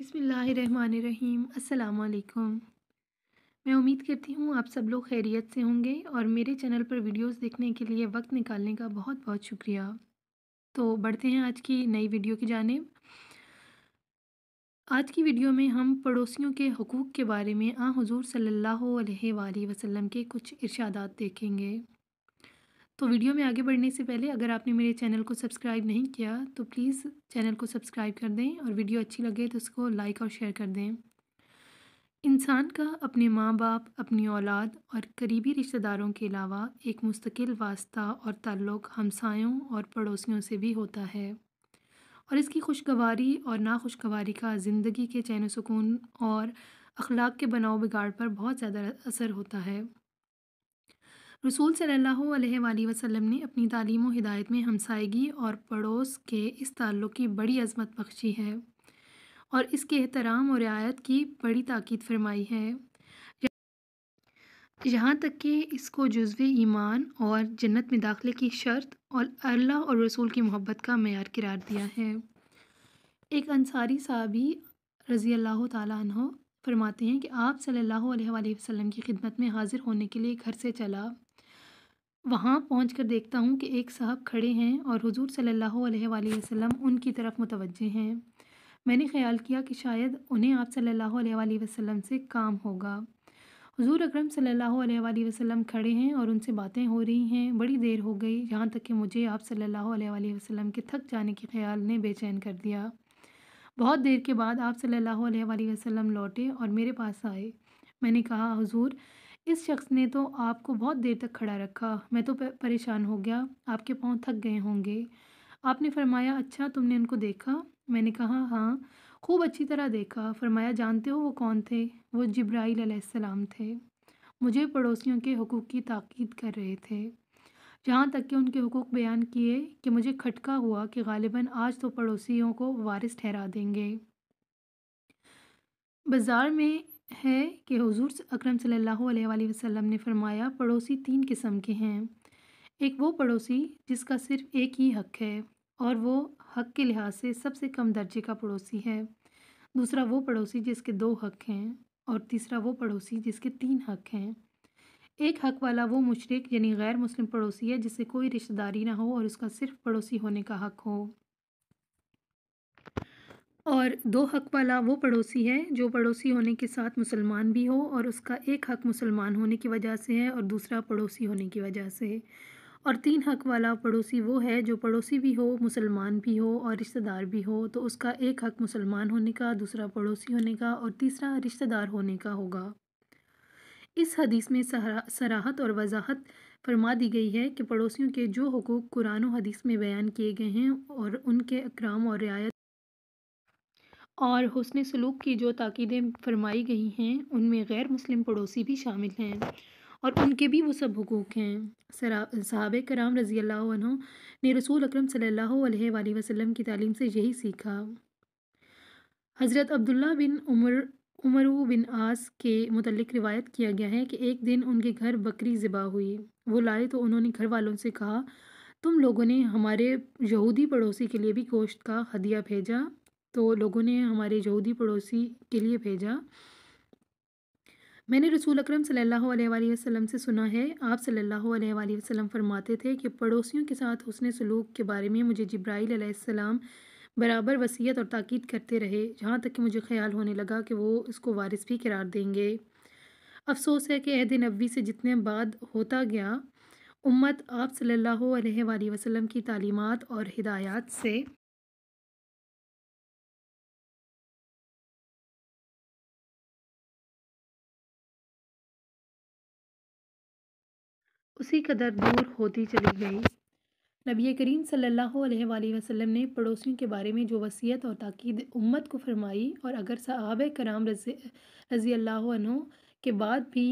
बिसमीम् मैं उम्मीद करती हूँ आप सब लोग खैरियत से होंगे और मेरे चैनल पर वीडियोस देखने के लिए वक्त निकालने का बहुत बहुत शुक्रिया तो बढ़ते हैं आज की नई वीडियो की जानब आज की वीडियो में हम पड़ोसियों के हकूक़ के बारे में आ हजूर सल्ला वसम के कुछ इर्शादात देखेंगे तो वीडियो में आगे बढ़ने से पहले अगर आपने मेरे चैनल को सब्सक्राइब नहीं किया तो प्लीज़ चैनल को सब्सक्राइब कर दें और वीडियो अच्छी लगे तो उसको लाइक और शेयर कर दें इंसान का अपने माँ बाप अपनी औलाद और करीबी रिश्तेदारों के अलावा एक मुस्तकिल वास्ता और ताल्लुक़ हमसायों और पड़ोसियों से भी होता है और इसकी खुशगवारी और नाखुशगवारी का ज़िंदगी के चैन सुकून और अखलाक के बनाव बिगाड़ पर बहुत ज़्यादा असर होता है रसूल सल्ला वसलम ने अपनी तालीम हिदायत में हमसायगी और पड़ोस के इस ताल्लुक़ की बड़ी अजमत बख्शी है और इसके एहतराम और रियायत की बड़ी ताक़द फरमाई है यहाँ तक कि इसको जज्व ईमान और जन्नत में दाखिले की शर्त और अल्लाह और रसूल की मोहब्बत का मैार करार दिया है एक अंसारी साहबी रज़ी अल्लाह तरमाते फरमाते हैं कि आप सल्ला वसलम की खिदमत में हाज़िर होने के लिए घर से चला वहाँ पहुँच कर देखता हूँ कि एक साहब खड़े हैं और हजूर सल्ला वसम उनकी तरफ मुतवजह हैं मैंने ख्याल किया कि शायद उन्हें आप सल्ला वसम से काम होगा हजूर अकरम सल्ला वसम खड़े हैं और उनसे बातें हो रही हैं बड़ी देर हो गई यहाँ तक कि मुझे आप सल्ला वसम के थक जाने के ख्याल ने बेचैन कर दिया बहुत देर के बाद आप सल्ला वसम लौटे और मेरे पास आए मैंने कहा हजूर इस शख्स ने तो आपको बहुत देर तक खड़ा रखा मैं तो परेशान हो गया आपके पाँव थक गए होंगे आपने फरमाया अच्छा तुमने उनको देखा मैंने कहा हाँ खूब अच्छी तरह देखा फरमाया जानते हो वो कौन थे वो जब्राइल अलैहिस्सलाम थे मुझे पड़ोसियों के हकूक़ की ताकीद कर रहे थे जहाँ तक कि उनके हकूक़ बयान किए कि मुझे खटका हुआ कि गालिबा आज तो पड़ोसियों को वारिस ठहरा देंगे बाज़ार में है कि हुजूर अकरम सल्लल्लाहु अलैहि वसल्लम ने फरमाया पड़ोसी तीन किस्म के हैं एक वो पड़ोसी जिसका सिर्फ एक ही हक है और वो हक के लिहाज से सबसे कम दर्जे का पड़ोसी है दूसरा वो पड़ोसी जिसके दो हक हैं और तीसरा वो पड़ोसी जिसके तीन हक हैं एक हक वाला वो मशरक़ यानी गैर मुस्लिम पड़ोसी है जिससे कोई रिश्तेदारी ना हो और उसका सिर्फ पड़ोसी होने का हक हो और दो हक वाला वो पड़ोसी है जो पड़ोसी होने के साथ मुसलमान भी हो और उसका एक हक मुसलमान होने की वजह से है और दूसरा पड़ोसी होने की वजह से है और तीन हक वाला पड़ोसी वो है जो पड़ोसी भी हो मुसलमान भी हो और रिश्तेदार भी हो तो उसका एक हक मुसलमान होने का दूसरा पड़ोसी होने का और तीसरा रिश्तेदार होने का होगा इस हदीस में सराहत और वजाहत फरमा दी गई है कि पड़ोसियों के जो हकूक़ कुरान हदीस में बयान किए गए हैं और उनके अक्राम और रियायत और हसन सलूक की जो ताक़ीदें फरमाई गई हैं उनमें गैर मुस्लिम पड़ोसी भी शामिल हैं और उनके भी वो सब हकूक़ हैं सहाब कराम रज़ी अल्लाह ने रसूल अक्रम सल्ला अलैहि की तालीम से यही सीखा हज़रत अब्दुल्ला बिन उमर उमरू बिन आस के मतलब रिवायत किया गया है कि एक दिन उनके घर बकरी ज़िबा हुई वो लाए तो उन्होंने घर वालों से कहा तुम लोगों ने हमारे यहूदी पड़ोसी के लिए भी गोश्त का हदिया भेजा तो लोगों ने हमारे यहूदी पड़ोसी के लिए भेजा मैंने रसूल अकरम सल्लल्लाहु अलैहि वसल्लम से सुना है आप सल्लल्लाहु अलैहि वसल्लम फरमाते थे कि पड़ोसियों के साथ उसने सलूक के बारे में मुझे जब्राईल अलैहिस्सलाम बराबर वसीयत और ताकीद करते रहे जहाँ तक कि मुझे ख्याल होने लगा कि वो इसको वारिस भी करार देंगे अफसोस है कि अहद नबी से जितने बाद होता गया उम्मत आप सल्लल्लाहु अलैहि वसल्लम की तालीमत और हिदायत से उसी कदर दूर होती चली गई नबी करीम सल्लल्लाहु अलैहि वसल्लम ने पड़ोसियों के बारे में जो वसीयत और ताक़ीद उम्मत को फरमाई और अगर सहाब कराम रज़ी रज़ी अल्लाह के बाद भी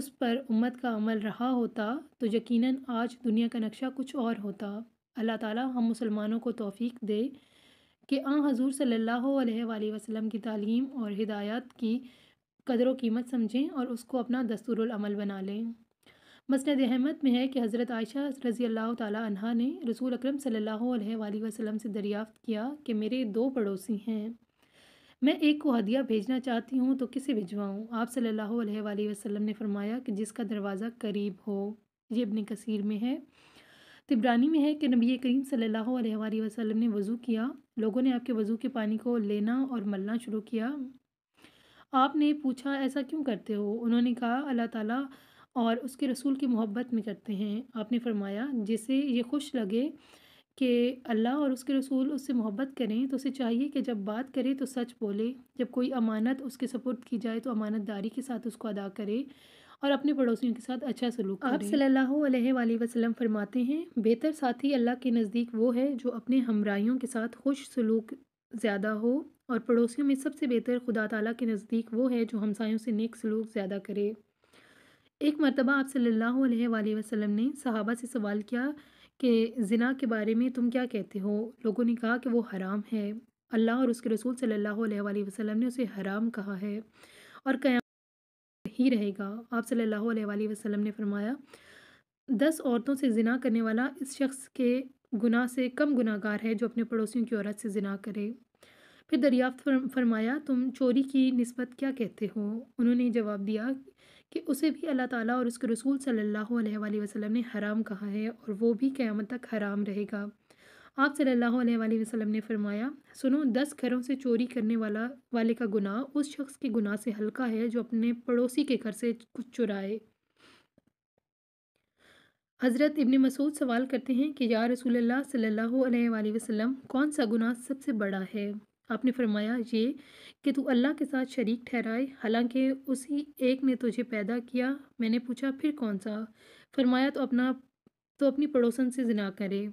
उस पर उम्मत का अमल रहा होता तो यकीनन आज दुनिया का नक्शा कुछ और होता अल्लाह ताला हम मुसलमानों को तौफीक दे कि आ हजूर सल्ला वसलम की तालीम और हिदायत की कदर कीमत समझें और उसको अपना दस्तूरमल बना लें मसनद अहमद में है कि हज़रत आयशा रज़ी अल्लाह तह ने रसूल अक्रम सल्ह वसम से दरियाफ़्त किया कि मेरे दो पड़ोसी हैं मैं एक को हदिया भेजना चाहती हूँ तो किसे भिजवाऊँ आप सल्लल्लाहु अलैहि वसल्लम ने फरमाया कि जिसका दरवाज़ा करीब हो ये इबन कसीर में है तिब्रानी में है कि नबी करीम सल्लल्लाहु अलैहि वसल्लम ने वज़ू किया लोगों ने आपके वज़ू के पानी को लेना और मलना शुरू किया आपने पूछा ऐसा क्यों करते हो उन्होंने कहा अल्लाह ताला और उसके रसूल की मोहब्बत में करते हैं आपने फरमाया जिसे ये खुश लगे कि अल्लाह और उसके रसूल उससे मोहब्बत करें तो उसे चाहिए कि जब बात करे तो सच बोले जब कोई अमानत उसके सपोर्ट की जाए तो अमानतदारी के साथ उसको अदा करे और अपने पड़ोसियों के साथ अच्छा सलूक आप सल्लल्लाहु वसलम फरमाते हैं बेहतर साथी अल्लाह के नज़दीक वो है जो अपने हमराइयों के साथ खुश सलूक ज़्यादा हो और पड़ोसियों में सबसे बेहतर खुदा तला के नज़दीक वो है जो हमसायों से नेक सलूक ज़्यादा करे एक मरतबा आप सल्लल्लाहु अलैहि वसल्लम ने सहाबा से सवाल किया कि ज़िना के बारे में तुम क्या कहते हो लोगों ने कहा कि वो हराम है अल्लाह और उसके रसूल सल्लल्लाहु अलैहि वसल्लम ने उसे हराम कहा है और क्या ही रहेगा आप सल्लल्लाहु अलैहि वसल्लम ने फरमाया दस औरतों से ज़िना करने वाला इस शख्स के गुनाह से कम गुनाहगार है जो अपने पड़ोसियों की औरत से ज़िना करे फिर दरियाफ्त फरमाया तुम चोरी की नस्बत क्या कहते हो उन्होंने जवाब दिया कि उसे भी अल्लाह ताला और उसके रसूल सल्लल्लाहु अलैहि वसल्लम ने हराम कहा है और वो भी क़्यामत तक हराम रहेगा आप सल्लल्लाहु अलैहि वसल्लम ने फरमाया सुनो दस घरों से चोरी करने वाला वाले का गुनाह उस शख्स के गुनाह से हल्का है जो अपने पड़ोसी के घर से कुछ चुराए हज़रत इबन मसूद सवाल करते हैं कि या रसूल सल्लल्लाहु अलैहि वसल्लम कौन सा गुनाह सबसे बड़ा है आपने फरमाया ये कि तू अल्लाह के साथ शरीक ठहराए हालांकि उसी एक ने तुझे पैदा किया मैंने पूछा फिर कौन सा फरमाया तो अपना तो अपनी पड़ोसन से जना करे